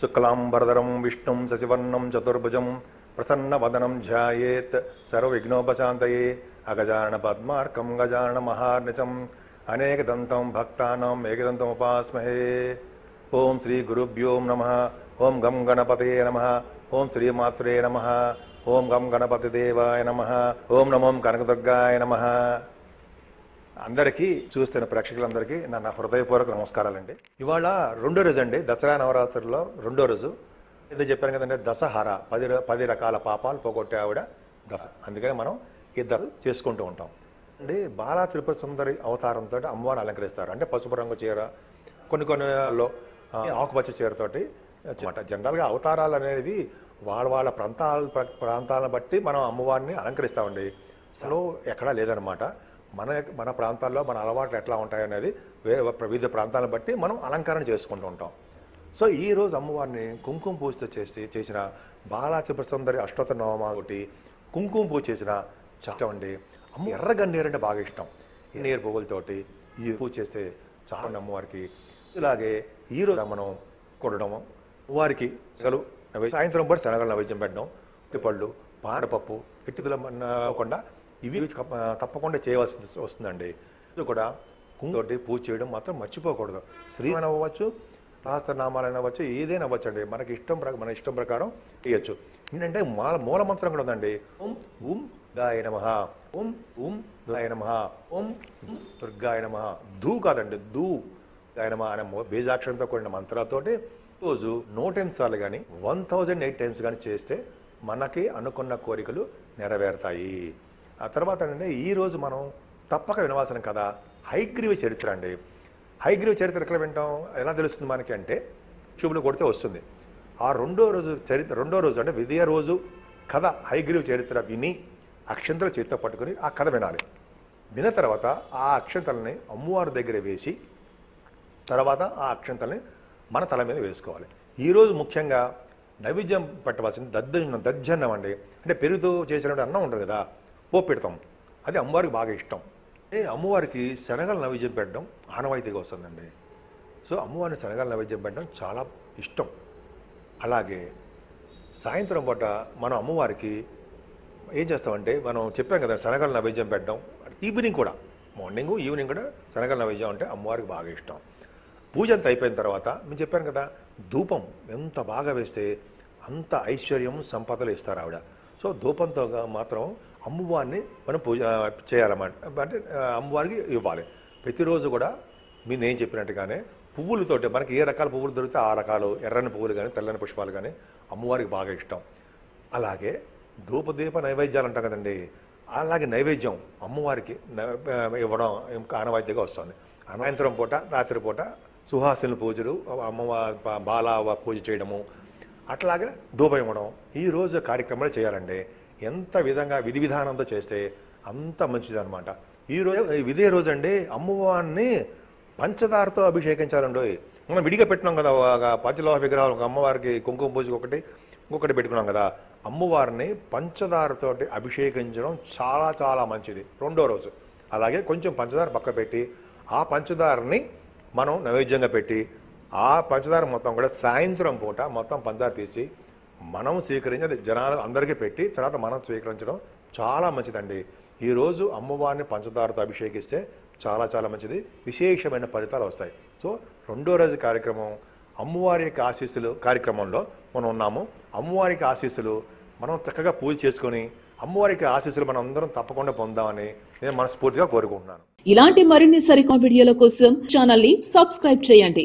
शुक्लांबरधरम विष्णु शशिवर्णम चतुर्भुज प्रसन्न वदनम ध्यात सर्विघ्नोपात अगजान पद्माकम गजान महानिचम अनेक दंतम भक्तानाम एक ओम श्री गुरुभ्यो नम ओं गम गणपते नम ओं श्रीमात्रे नम ओं गम गणपतिदेवाय नम ओं नमो कनकदुर्गाय नम అందరికీ చూస్తున్న ప్రేక్షకులందరికీ నా హృదయపూర్వక హృదయపూర్వక నమస్కారాలండి ఇవాళ రెండో రోజు అండి దసరా నవరాత్రుల్లో రెండో రోజు ఏదో చెప్పాను కదండి దసహర పది పది రకాల పాపాలు పోగొట్టే ఆవిడ దశ అందుకని మనం ఈ దశ చేసుకుంటూ ఉంటాం అంటే బాలా త్రిపుర సుందరి అవతారంతో అమ్మవారిని అలంకరిస్తారు అంటే పసుపు రంగు చీర కొన్ని కొన్ని ఆకుపచ్చ చీరతోటి అనమాట జనరల్గా అవతారాలు అనేది వాళ్ళ వాళ్ళ ప్రాంతాల ప్రాంతాలను బట్టి మనం అమ్మవారిని అలంకరిస్తామండి సెలవు ఎక్కడా లేదనమాట మన మన ప్రాంతాల్లో మన అలవాట్లు ఎట్లా ఉంటాయనేది వేరే వివిధ ప్రాంతాలను బట్టి మనం అలంకరణ చేసుకుంటూ ఉంటాం సో ఈ రోజు అమ్మవారిని కుంకుమ పూజతో చేసి చేసిన బాలా త్రిపురసుందరి అష్టోత్తర నవమా ఒకటి కుంకుమ పూజ చేసిన చాలా అండి అమ్మ ఎర్ర గన్నేరు అంటే బాగా ఇష్టం నీరు పువ్వులతోటి ఈ పూజ చేస్తే చాలా అమ్మవారికి ఇలాగే ఈరోజు మనం కొట్టడము వారికి సెలవు సాయంత్రం పాటు శనగలు నైవేద్యం పెట్టడం పళ్ళు పానపప్పు ఇటుదల కాకుండా ఇవి తప్పకుండా చేయవలసింది వస్తుందండి ఇది కూడా కుంకుమతోటి పూజ చేయడం మాత్రం మర్చిపోకూడదు శ్రీమన్ అవ్వచ్చు సహస్రనామాలైనా అవ్వచ్చు ఏదైనా అవ్వచ్చు అండి మనకి ఇష్టం మన ఇష్టం ప్రకారం చేయొచ్చు ఏంటంటే మాల మూల మంత్రం కూడా ఉందండి ఓం ఉం గాయ నమ ఓం ఉం గాయ నమ ఓం దుర్గాయ నమ ధూ కాదండి ధూ గాయ నమ అనే బీజాక్షరంతో కూడిన మంత్రాలతోటి రోజు నో టైమ్స్ సార్లు కానీ వన్ థౌజండ్ ఎయిట్ టైమ్స్ కానీ చేస్తే మనకి అనుకున్న కోరికలు నెరవేరుతాయి ఆ తర్వాత అంటే ఈరోజు మనం తప్పక వినవాల్సిన కథ హైగ్రీవ చరిత్ర అండి హైగ్రీవ చరిత్ర ఎక్కడ వింటాం ఎలా తెలుస్తుంది మనకి అంటే చూపులు కొడితే వస్తుంది ఆ రెండో రోజు చరిత్ర రెండో రోజు అంటే విదయ రోజు కథ హైగ్రీవ చరిత్ర విని అక్షంతలు చేతితో పట్టుకుని ఆ కథ వినాలి విన్న తర్వాత ఆ అక్షంతలని అమ్మవారి దగ్గర వేసి తర్వాత ఆ అక్షంతలని మన తల మీద వేసుకోవాలి ఈరోజు ముఖ్యంగా నైవేద్యం పెట్టవలసింది దద్దన్నం దజ్జన్నం అండి అంటే పెరుగుతో చేసినటువంటి అన్నం ఉంటుంది కదా పో పెడతాం అది అమ్మవారికి బాగా ఇష్టం ఏ అమ్మవారికి శనగల నైవేద్యం పెట్టడం ఆనవాయితీగా వస్తుందండి సో అమ్మవారిని శనగల నైవేద్యం పెట్టడం చాలా ఇష్టం అలాగే సాయంత్రం పూట మనం అమ్మవారికి ఏం చేస్తామంటే మనం చెప్పాం కదా శనగల నైవేద్యం పెట్టడం ఈవినింగ్ కూడా మార్నింగ్ ఈవినింగ్ కూడా శనగల నైవేద్యం అంటే అమ్మవారికి బాగా ఇష్టం పూజ అంతా అయిపోయిన తర్వాత మేము చెప్పాను కదా ధూపం ఎంత బాగా వేస్తే అంత ఐశ్వర్యం సంపదలు ఇస్తారు ఆవిడ సో ధూపంతో మాత్రం అమ్మవారిని మనం పూజ చేయాలన్నమాట అంటే అమ్మవారికి ఇవ్వాలి ప్రతిరోజు కూడా మీరు నేను చెప్పినట్టుగానే పువ్వులతోటి మనకి ఏ రకాల పువ్వులు దొరికితే ఆ రకాలు ఎర్రని పువ్వులు కానీ తెల్లని పుష్పాలు కానీ అమ్మవారికి బాగా ఇష్టం అలాగే ధూపదీప నైవేద్యాలు అంటాం కదండి అలాగే నైవేద్యం అమ్మవారికి ఇవ్వడం ఆనవాయితీగా వస్తుంది అనంతరం పూట రాత్రి పూట పూజలు అమ్మవారి బాల పూజ చేయడము అట్లాగే ఈ ఈరోజు కార్యక్రమాలు చేయాలండి ఎంత విధంగా విధి విధానంతో చేస్తే అంత ఈ ఈరోజు ఇదే రోజు అండి అమ్మవారిని పంచదారతో అభిషేకించాలండి మనం విడిగా పెట్టినాం కదా పంచలోహ విగ్రహాలు ఒక అమ్మవారికి కుంకుమ పూజ ఒకటి ఇంకొకటి పెట్టుకున్నాం కదా అమ్మవారిని పంచదారతో అభిషేకించడం చాలా చాలా మంచిది రెండో రోజు అలాగే కొంచెం పంచదార పక్క పెట్టి ఆ పంచదారని మనం నైవేద్యంగా పెట్టి ఆ పంచదార మొత్తం కూడా సాయంత్రం పూట మొత్తం పంచదార తీసి మనం స్వీకరించి అది జనాలు అందరికీ పెట్టి తర్వాత మనం స్వీకరించడం చాలా మంచిదండి ఈరోజు అమ్మవారిని పంచదారతో అభిషేకిస్తే చాలా చాలా మంచిది విశేషమైన ఫలితాలు వస్తాయి సో రెండో రోజు కార్యక్రమం అమ్మవారి యొక్క ఆశీస్సులు కార్యక్రమంలో మనం ఉన్నాము అమ్మవారికి ఆశీస్సులు మనం చక్కగా పూజ చేసుకుని అమ్మవారికి ఆశీస్సులు మనం అందరం తప్పకుండా పొందామని నేను మనస్ఫూర్తిగా కోరుకుంటున్నాను ఇలాంటి మరిన్ని సరికా వీడియోల కోసం ఛానల్ ని సబ్స్క్రైబ్ చేయండి